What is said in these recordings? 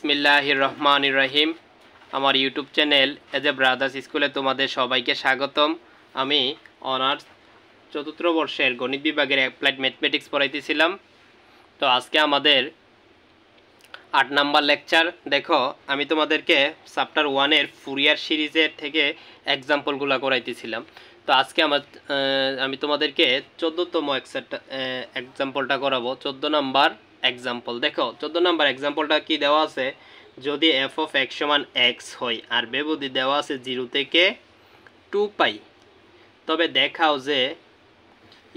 ইসমিল্লাহির রহমান রহিম আমার YouTube channel H A brothers স্কুলে তোমাদের সবাইকে স্বাগতম আমি অনার্স চতুর্থ বর্ষের গণিত বিভাগের অ্যাপ্লাইড ম্যাথমেটিক্স পড়াইতেছিলাম তো আজকে আমাদের আট নাম্বার লেকচার দেখো আমি তোমাদেরকে চাপ্টার ওয়ানের ফুরিয়ার সিরিজের থেকে এক্সাম্পলগুলো করাইতেছিলাম তো আজকে আমার আমি তোমাদেরকে চোদ্দোতম এক্সারটা এক্সাম্পলটা করাবো চোদ্দো নাম্বার এক্সাম্পল দেখো চোদ্দ নম্বর এক্সাম্পলটা কি দেওয়া আছে যদি এফ অফ এক্স সমান এক্স হয় আর বেবদি দেওয়া আছে জিরো থেকে টু পাই তবে দেখাও যে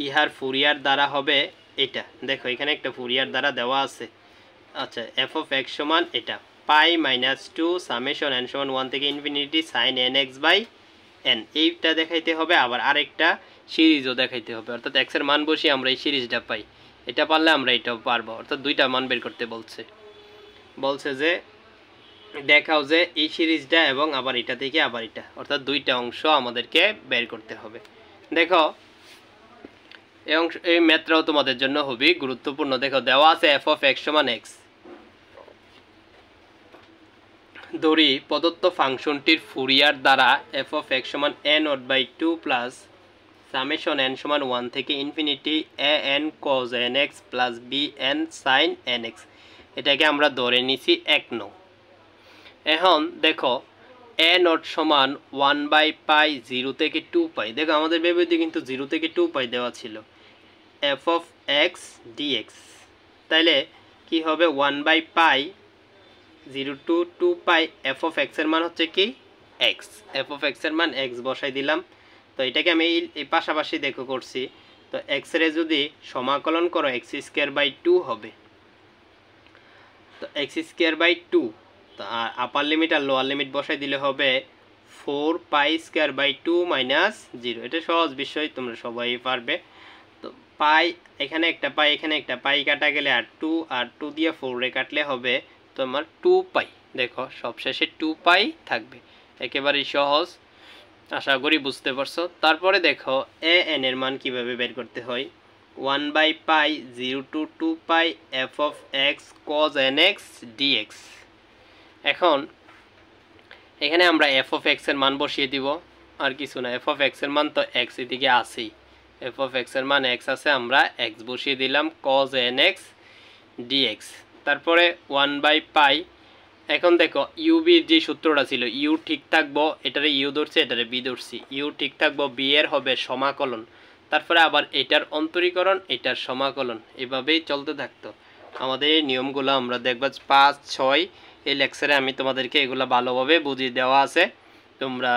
ইহার ফুরিয়ার দ্বারা হবে এটা দেখো এখানে একটা ফুরিয়ার দ্বারা দেওয়া আছে আচ্ছা এফ অফ এক্স সমান এটা pi minus two summation n সমান ওয়ান থেকে infinity sine n x by n এইটা দেখাইতে হবে আবার আরেকটা সিরিজও দেখাইতে হবে অর্থাৎ এক্সের মান বসিয়ে আমরা এই সিরিজটা পাই এটা পারলে আমরা এটাও পারবো অর্থাৎ দুইটা মান বের করতে বলছে বলছে যে দেখাও যে এই সিরিজটা এবং আবার এটা থেকে আবার এটা অর্থাৎ দুইটা অংশ আমাদেরকে বের করতে হবে দেখো এই অংশ এই ম্যাথটাও তোমাদের জন্য হবি গুরুত্বপূর্ণ দেখো দেওয়া আছে এফ অফ এক্স সমান এক্স ধরি প্রদত্ত ফাংশনটির ফুরিয়ার দ্বারা এফ অফ এক্স সমান n ought by two plus summation n সমান ওয়ান থেকে infinity a n cos n x plus b n sine n x এটাকে আমরা ধরে নিছি এক ন এখন দেখো এ নট সমান ওয়ান বাই পাই জিরো থেকে টু পাই দেখো আমাদের বেবিতে কিন্তু জিরো থেকে টু পাই দেওয়া ছিল এফ অফ এক্স ডিএক্স তাইলে কি হবে one by pi zero two two pi f of এক্সের মান হচ্ছে কি এক্স এফ অফ এক্সের মান এক্স বসাই দিলাম তো এটাকে আমি এই পাশাপাশি দেখো করছি তো এক্স রে যদি সমাকলন করো এক্স স্কোয়ার বাই টু হবে তো এক্স স্কোয়ার বাই টু তো আর আপার লিমিট আর লোয়ার লিমিট বসাই দিলে হবে four pi square by two minus zero এটা সহজ বিষয় তোমরা সবাই পারবে তো পাই এখানে একটা পাই এখানে একটা পাই কাটা গেলে আর টু আর টু দিয়ে ফোর রে কাটলে হবে তোমার টু পাই দেখো সবশেষে টু পাই থাকবে একেবারেই সহজ আশা করি বুঝতে পারছো তারপরে দেখো এ এন এর মান কিভাবে বের করতে হয় one by pi zero two two pi f of x cos n x dx এখন এখানে আমরা এফ অফ এক্সের মান বসিয়ে দিব আর কিছু না এফ অফ এক্সের মান তো এক্স এদিকে আছেই এফ অফ এক্সের মান এক্স আছে আমরা এক্স বসিয়ে দিলাম কজ এন এক্স ডিএক্স তারপরে ওয়ান বাই পাই এখন দেখো ইউবির যে সূত্রটা ছিল ইউ ঠিক থাকবো এটারে ইউ ধরছে এটারে বি ধরছি ইউ ঠিক থাকবো বি এর হবে সমাকলন তারপরে আবার এটার অন্তরীকরণ এটার সমাকলন এভাবেই চলতে থাকতো আমাদের এই নিয়মগুলো আমরা দেখবো পাঁচ ছয় এই লেকচারে আমি তোমাদেরকে এগুলো ভালোভাবে বুঝিয়ে দেওয়া আছে তোমরা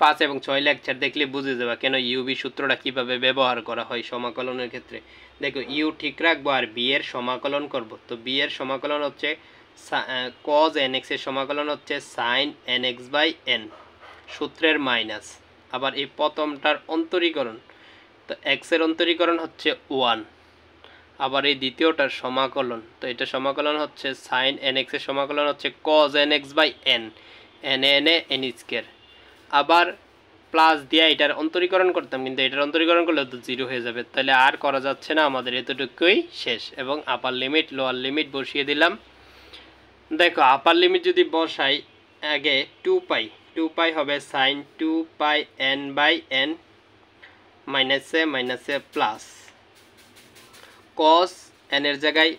পাঁচ এবং ছয় লেকচার দেখলে বুঝে দেবা কেন ইউবি সূত্রটা কিভাবে ব্যবহার করা হয় সমাকলনের ক্ষেত্রে দেখো ইউ ঠিক রাখবো আর বি এর সমাকলন করব তো বি এর সমাকলন হচ্ছে কজ এন এক্সের সমাকলন হচ্ছে sine n x by n সূত্রের মাইনাস আবার এই প্রথমটার অন্তরীকরণ তো এক্সের অন্তরীকরণ হচ্ছে ওয়ান আবার এই দ্বিতীয়টার সমাকলন তো এটা সমাকলন হচ্ছে সাইন এন এক্সের সমাকলন হচ্ছে cos n x by n n n a n square আবার প্লাস দিয়ে এটার অন্তরীকরণ করতাম কিন্তু এটার অন্তরীকরণ করলে তো জিরো হয়ে যাবে তাহলে আর করা যাচ্ছে না আমাদের এতটুকুই শেষ এবং আপার লিমিট লোয়ার লিমিট বসিয়ে দিলাম দেখো আপার লিমিট যদি বসাই আগে টু পাই টু পাই হবে sine two pi n by n minus a minus a plus cos এনের জায়গায়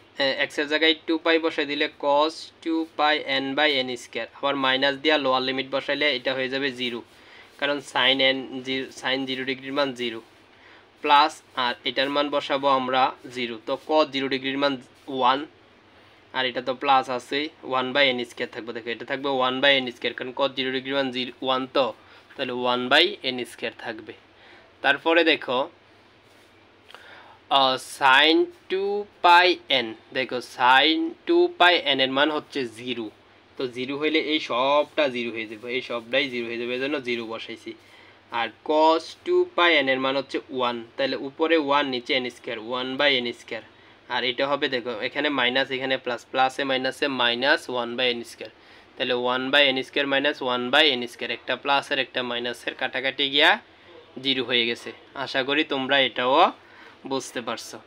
এক্সের জায়গায় টু পাই বসাই দিলে cos two pi n by n square আবার মাইনাস দিয়া লোয়ার লিমিট বসাইলে এটা হয়ে যাবে জিরো কারণ sine n zero sine zero ডিগ্রির মান জিরো প্লাস আর এটার মান বসাবো আমরা জিরো তো কস জিরো ডিগ্রির মান ওয়ান আর এটা তো প্লাস আছে ওয়ান বাই এন স্কোয়ার থাকবে দেখো এটা থাকবে ওয়ান বাই এন স্কোয়ার কারণ কত zero degree one zero one তো তাহলে ওয়ান বাই এন স্কোয়ার থাকবে তারপরে দেখো সাইন টু পাই এন দেখো সাইন টু পাই এন এর মান হচ্ছে জিরো তো জিরো হইলে এই সবটা জিরো হয়ে যাবে এই সবটাই জিরো হয়ে যাবে এই জন্য জিরো বসাইছি আর কস টু পাই এন এর মান হচ্ছে ওয়ান তাহলে উপরে ওয়ান নিচে n square one by n square আর এটা হবে দেখো এখানে মাইনাস এখানে প্লাস প্লাসে মাইনাসে minus one by n square তাহলে one by n square minus one by n square একটা প্লাসের একটা মাইনাসের কাটাকাটি গিয়া জিরো হয়ে গেছে আশা করি তোমরা এটাও বুঝতে পারছো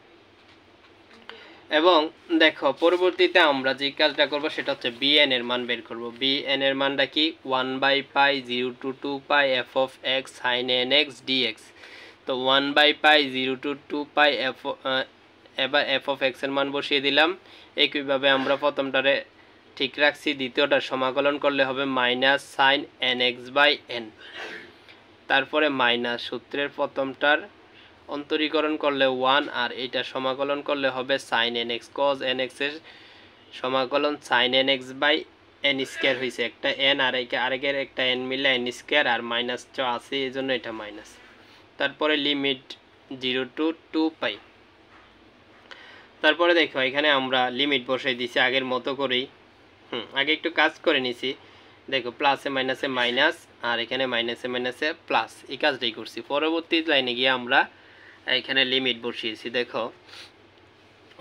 এবং দেখো পরবর্তীতে আমরা যে কাজটা করব সেটা হচ্ছে বিএন এর মান বের করব বিএন এর মানটা কি one by pi zero two two pi f of x sine n x d x তো one by pi zero two two pi f এবার এফ অফ এক্সের মান বসিয়ে দিলাম একইভাবে আমরা প্রথমটারে ঠিক রাখছি দ্বিতীয়টা সমাকলন করলে হবে minus sine n x by n তারপরে মাইনাস সূত্রের প্রথমটার অন্তরীকরণ করলে ওয়ান আর এটা সমাকলন করলে হবে sine n x cos n এক্সের সমাকলন sine n x by n square হয়েছে একটা এন আর একে আরেকের একটা এন মিলে এন স্কোয়ার আর মাইনাস চ আছে এই জন্য এটা মাইনাস তারপরে limit zero two two pi তারপরে দেখো এখানে আমরা লিমিট বসাই দিছি আগের মতো করেই হুম আগে একটু কাজ করে নিছি দেখো প্লাসে মাইনাসে মাইনাস আর এখানে মাইনাসে মাইনাসে প্লাস এই কাজটাই করছি পরবর্তী লাইনে গিয়ে আমরা এখানে লিমিট বসিয়েছি দেখো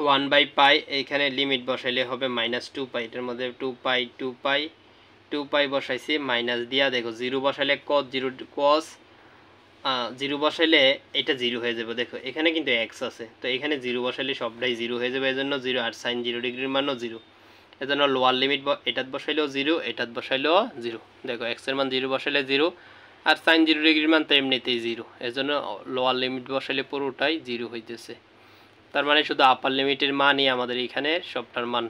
ওয়ান বাই পাই এইখানে লিমিট বসাইলে হবে মাইনাস টু পাই এটার মধ্যে two pi two pi two pi বসাইছি মাইনাস দিয়া দেখো জিরো বসাইলে কস জিরো কস জিরো বসাইলে এটা জিরো হয়ে যাবে দেখো এখানে কিন্তু এক্স আছে তো এখানে জিরো বসাইলে সবটাই জিরো হয়ে যাবে এজন্য জিরো আর সাইন জিরো ডিগ্রির মানও জিরো এজন্য লোয়ার লিমিট এটাত বসাইলেও জিরো এটাত বসাইলেও জিরো দেখো এক্সের মান জিরো বসাইলে জিরো আর সাইন জিরো ডিগ্রির মান তো এমনিতেই জিরো এজন্য লোয়ার লিমিট বসাইলে পুরোটাই জিরো হইতেছে তার মানে শুধু আপার লিমিটের মানই আমাদের এখানে সবটার মান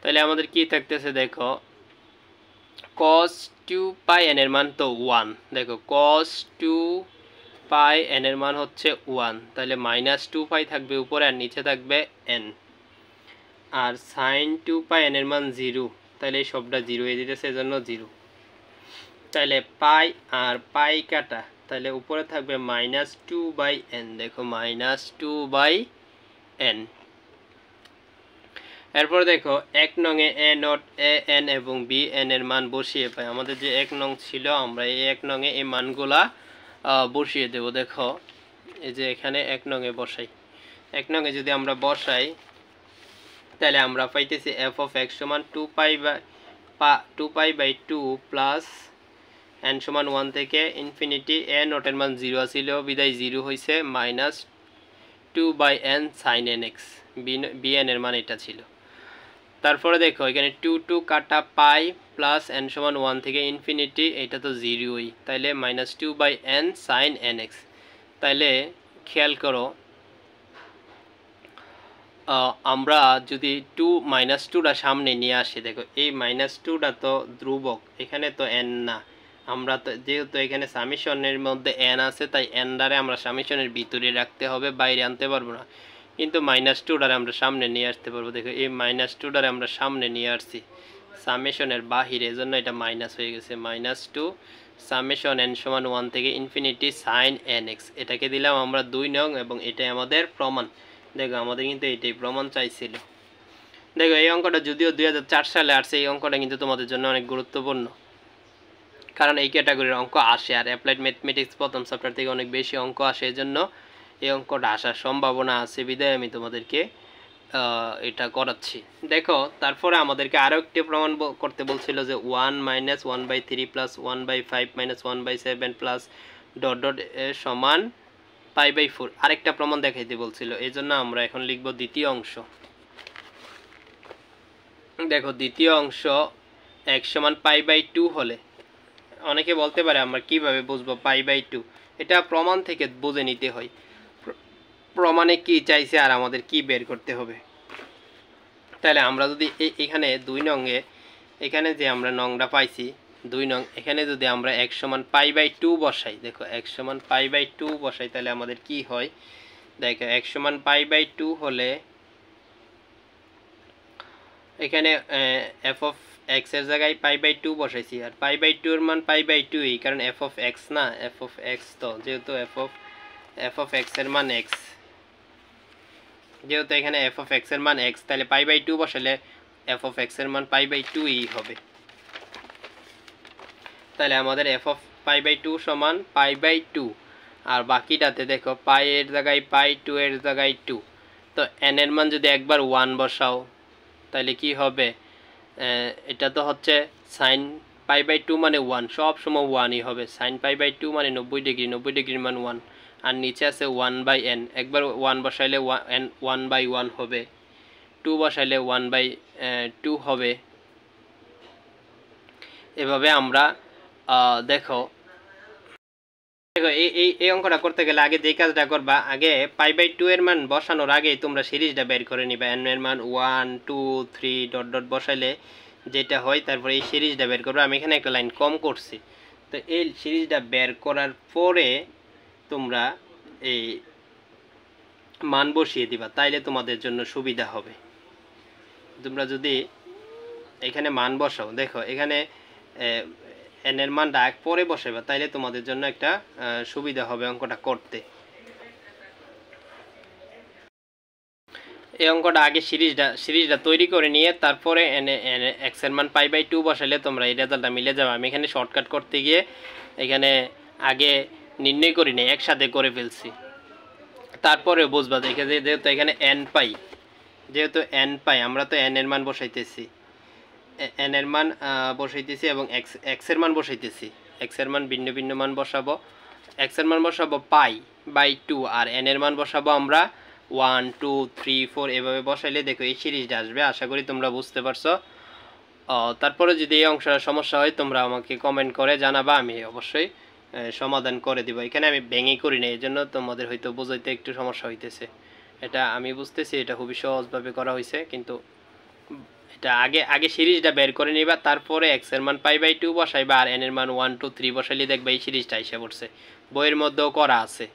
তাহলে আমাদের কি থাকতেছে দেখো কস টু পাই এন এর মান তো ওয়ান দেখো কস টু পাই এন এর মান হচ্ছে ওয়ান তাহলে মাইনাস টু পাই থাকবে উপরে আর নিচে থাকবে এন আর সাইন টু পাই এন এর মান জিরো তাহলে এই সবটা জিরো হয়ে যেতেছে এজন্য জিরো তাহলে পাই আর পাই কাটা তাহলে উপরে থাকবে মাইনাস টু বাই এন দেখো মাইনাস টু বাই এন এরপর দেখো এক নঙে এ নট এ এন এবং বি এন এর মান বসিয়ে পাই আমাদের যে এক নং ছিল আমরা এই এক নংয়ে এই মানগুলা বসিয়ে দেব দেখো এই যে এখানে এক নংয়ে বসাই এক নঙে যদি আমরা বসাই তাহলে আমরা পাইতেছি এফ অফ এক্স সমান টু পাই বাই পা two pi by two plus n সমান ওয়ান থেকে ইনফিনিটি এ নটের মান জিরো আছিল বিদায় জিরো হয়েছে minus two by n sine n x n এর মান এটা ছিল তারপরে দেখো এখানে টু টু কাটা পাই প্লাস এন সমান ওয়ান থেকে ইনফিনিটি এটা তো জিরোই তাইলে minus two by n sine n x তাইলে খেয়াল করো আমরা যদি টু মাইনাস টুটা সামনে নিয়ে আসি দেখো এই মাইনাস টুটা তো ধ্রুবক এখানে তো এন না আমরা তো যেহেতু এখানে সামিশনের মধ্যে এন আছে তাই এন দ্বারে আমরা সামিশনের ভিতরে রাখতে হবে বাইরে আনতে পারবো না কিন্তু মাইনাস টুটারে আমরা সামনে নিয়ে আসতে পারবো দেখো এই মাইনাস টুটারে আমরা সামনে নিয়ে আসছি সামেশনের বাহিরে এই জন্য এটা মাইনাস হয়ে গেছে মাইনাস টু সামেশন এন সমান ওয়ান থেকে ইনফিনিটি সাইন এন এক্স এটাকে দিলাম আমরা দুই নং এবং এটাই আমাদের প্রমাণ দেখো আমাদের কিন্তু এটাই প্রমাণ চাইছিল দেখো এই অঙ্কটা যদিও দুই সালে আসছে এই অঙ্কটা কিন্তু তোমাদের জন্য অনেক গুরুত্বপূর্ণ কারণ এই ক্যাটাগরির অঙ্ক আসে আর অ্যাপ্লাইড ম্যাথমেটিক্স প্রথম সফটওয়্যার থেকে অনেক বেশি অঙ্ক আসে এই জন্য এই অঙ্কটা আসার সম্ভাবনা আছে বিদায় আমি তোমাদেরকে এটা করাচ্ছি দেখো তারপরে আমাদেরকে আরও একটি প্রমাণ করতে বলছিল যে one minus one by three plus one by five minus one by seven plus dot dot সমান পাই বাই ফোর আরেকটা প্রমাণ দেখাইতে বলছিল এই জন্য আমরা এখন লিখব দ্বিতীয় অংশ দেখো দ্বিতীয় অংশ এক সমান পাই বাই টু হলে অনেকে বলতে পারে আমরা কিভাবে বুঝবো পাই বাই টু এটা প্রমাণ থেকে বুঝে নিতে হয় প্রমাণে কি চাইছে আর আমাদের কি বের করতে হবে তাহলে আমরা যদি এখানে দুই নঙ্গে এখানে যে আমরা নংটা পাইছি দুই নং এখানে যদি আমরা এক সমান পাই বাই টু বসাই দেখো এক সমান পাই বাই টু বসাই তাহলে আমাদের কি হয় দেখো এক সমান পাই বাই টু হলে এখানে এফ অফ এক্স এর জায়গায় পাই বাই টু বসাইছি আর পাই বাই টু এর মান পাই বাই টুই কারণ এফ অফ এক্স না এফ অফ এক্স তো যেহেতু f of f of x এর মান এক্স যেহেতু এখানে এফ অফ এক্সের মান এক্স তাহলে পাই বাই টু বসালে এফ অফ এক্সের মান পাই বাই টু ই হবে তাহলে আমাদের f of pi by two সমান পাই বাই টু আর বাকিটাতে দেখো পাই এর জায়গায় পাই টু এর জায়গায় টু তো এন এর মান যদি একবার ওয়ান বসাও তাহলে কি হবে এটা তো হচ্ছে সাইন পাই বাই টু মানে ওয়ান সব সময় ওয়ানই হবে সাইন পাই বাই টু মানে নব্বই ডিগ্রি নব্বই ডিগ্রির মান ওয়ান আর নিচে আছে ওয়ান বাই এন একবার ওয়ান বসাইলে এন ওয়ান বাই ওয়ান হবে টু বসাইলে ওয়ান বাই টু হবে এভাবে আমরা দেখো দেখো এই এই অঙ্কটা করতে গেলে আগে যে কাজটা করবা আগে পাই বাই টু এর মান বসানোর আগেই তোমরা সিরিজটা বের করে নিবা এন এর মান one two three dot dot বসাইলে যেটা হয় তারপরে এই সিরিজটা বের করবা আমি এখানে একটা লাইন কম করছি তো এই সিরিজটা বের করার পরে তোমরা এই মান বসিয়ে দিবা তাইলে তোমাদের জন্য সুবিধা হবে তোমরা যদি এখানে মান বসাও দেখো এখানে এনের মান ডাক পরে বসাইবা তাইলে তোমাদের জন্য একটা সুবিধা হবে অঙ্কটা করতে এই অঙ্কটা আগে সিরিজটা সিরিজটা তৈরি করে নিয়ে তারপরে এনে এক্সের মান পাই বাই টু বসাইলে তোমরা এই রেজাল্টটা মিলে যাবে আমি এখানে শর্টকাট করতে গিয়ে এখানে আগে নির্ণয় করি নাই একসাথে করে ফেলছি তারপরে বুঝবা দেখে যে যেহেতু এখানে এন পাই যেহেতু এন পাই আমরা তো এন এর মান বসাইতেছি এন এর মান বসাইতেছি এবং এক্স এক্সের মান বসাইতেছি এক্সের মান ভিন্ন ভিন্ন মান বসাবো এক্সের মান বসাবো পাই বাই টু আর এন এর মান বসাবো আমরা ওয়ান টু থ্রি ফোর এভাবে বসাইলে দেখো এই সিরিজটা আসবে আশা করি তোমরা বুঝতে পারছো তারপরে যদি এই অংশটা সমস্যা হয় তোমরা আমাকে কমেন্ট করে জানাবা আমি অবশ্যই সমাধান করে দিব এখানে আমি ব্যাঙে করি না এই জন্য তোমাদের হয়তো বোঝাইতে একটু সমস্যা হইতেছে এটা আমি বুঝতেছি এটা খুবই সহজভাবে করা হয়েছে কিন্তু এটা আগে আগে সিরিজটা বের করে নিবা তারপরে এক্স এর মান পাই বাই টু বসাইবা আর এন এর মান ওয়ান টু থ্রি বসাইলে দেখবা এই সিরিজটা এসে পড়ছে বইয়ের মধ্যেও করা আছে